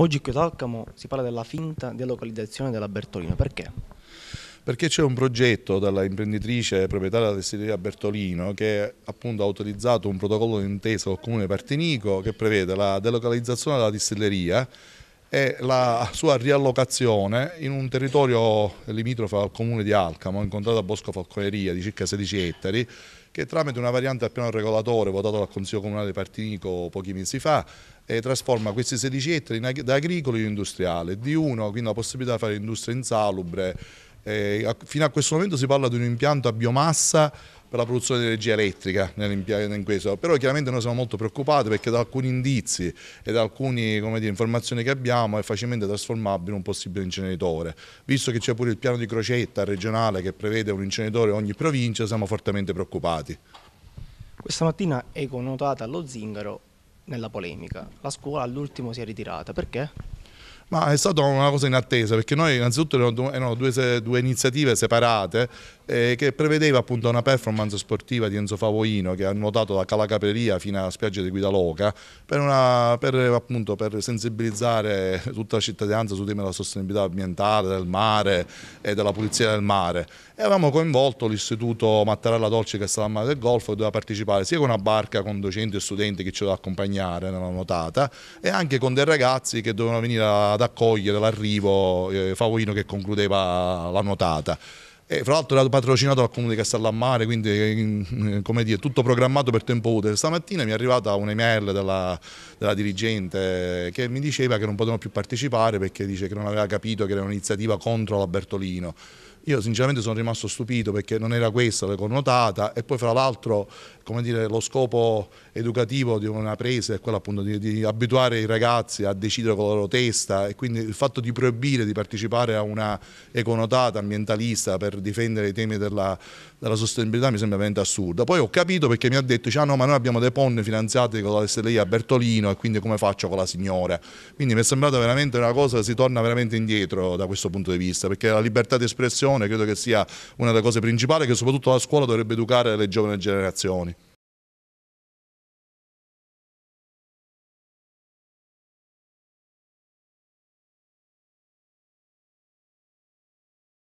Oggi qui ad Alcamo si parla della finta delocalizzazione della Bertolino, perché? Perché c'è un progetto dalla imprenditrice proprietaria della destineria Bertolino che appunto ha autorizzato un protocollo d'intesa col comune partinico che prevede la delocalizzazione della distilleria e la sua riallocazione in un territorio limitrofo al comune di Alcamo, incontrato a Bosco Falconeria di circa 16 ettari, che tramite una variante al piano regolatore votato dal Consiglio Comunale di Partinico pochi mesi fa eh, trasforma questi 16 ettari da agricoli in industriale, di uno quindi la possibilità di fare industria insalubre eh, fino a questo momento si parla di un impianto a biomassa per la produzione di energia elettrica in questo. però chiaramente noi siamo molto preoccupati perché da alcuni indizi e da alcune informazioni che abbiamo è facilmente trasformabile in un possibile inceneritore. Visto che c'è pure il piano di crocetta regionale che prevede un inceneritore in ogni provincia, siamo fortemente preoccupati. Questa mattina è connotata lo zingaro nella polemica. La scuola all'ultimo si è ritirata, perché? Ma è stata una cosa inattesa perché noi innanzitutto erano due, due iniziative separate eh, che prevedeva appunto una performance sportiva di Enzo Favoino che ha nuotato da Calacaperia fino alla spiaggia di Guidaloca per, una, per, appunto, per sensibilizzare tutta la cittadinanza sul tema della sostenibilità ambientale, del mare e della pulizia del mare. E avevamo coinvolto l'istituto Mattarella Dolci che sta al mare del Golfo doveva partecipare sia con una barca con docenti e studenti che ci doveva accompagnare nella nuotata e anche con dei ragazzi che dovevano venire ad ad accogliere l'arrivo eh, Favorino che concludeva la nuotata. E fra l'altro era patrocinato dal comune di Castellammare, quindi eh, eh, come dire, tutto programmato per tempo utile. Stamattina mi è arrivata un'email della, della, dirigente che mi diceva che non potevano più partecipare perché dice che non aveva capito che era un'iniziativa contro la Bertolino. Io sinceramente sono rimasto stupito perché non era questa la connotata e poi fra l'altro come dire, lo scopo educativo di una presa è quello appunto di, di, abituare i ragazzi a decidere con la loro testa e quindi il fatto di proibire di partecipare a una econotata ambientalista per difendere i temi della, della sostenibilità mi sembra veramente assurdo. Poi ho capito perché mi ha detto, ah no ma noi abbiamo dei ponne finanziati con la SLI a Bertolino e quindi come faccio con la signora? Quindi mi è sembrata veramente una cosa che si torna veramente indietro da questo punto di vista perché la libertà di espressione formazione credo che sia una delle cose principali che soprattutto la scuola dovrebbe educare le giovani generazioni.